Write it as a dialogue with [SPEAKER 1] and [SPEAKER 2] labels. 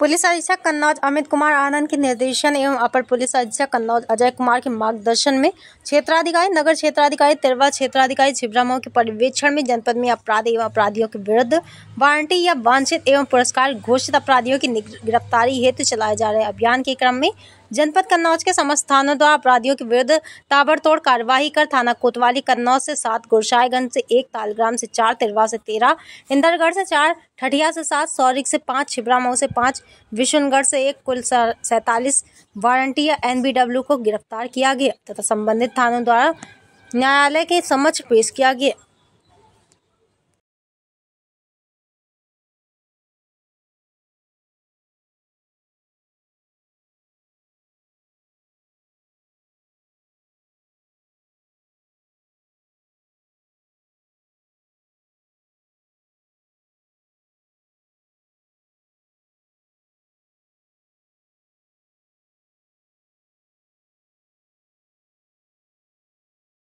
[SPEAKER 1] police अधीक्षक कन्नौज अमित कुमार आनंद के निर्देशन एवं अपर पुलिस अधीक्षक कन्नौज अजय कुमार के मार्गदर्शन में क्षेत्राधिकारी नगर क्षेत्राधिकारी तिरवा क्षेत्राधिकारी छिबरामो के पर्यवेक्षण में जनपद में अपराध एवं अपराधियों के विरुद्ध वारंटी या वांछित एवं पुरस्कार घोषित अपराधियों की गिरफ्तारी हेतु चलाए जा रहे अभियान के क्रम में जनपद कन्नौज के समस्त थानों द्वारा अपराधियों के विरुद्ध ताबड़तोड़ कार्यवाही कर थाना कोतवाली कन्नौज से सात गुरशायगंज से एक तालग्राम से चार तिरवा से तेरह इंदरगढ़ से चार ठठिया से सात सौरिक से पाँच छिबरामऊ से पाँच विश्वनगढ़ से एक कुल सैंतालीस वारंटी या एनबीडब्ल्यू को गिरफ्तार किया गया तथा संबंधित थानों द्वारा न्यायालय के समक्ष पेश किया गया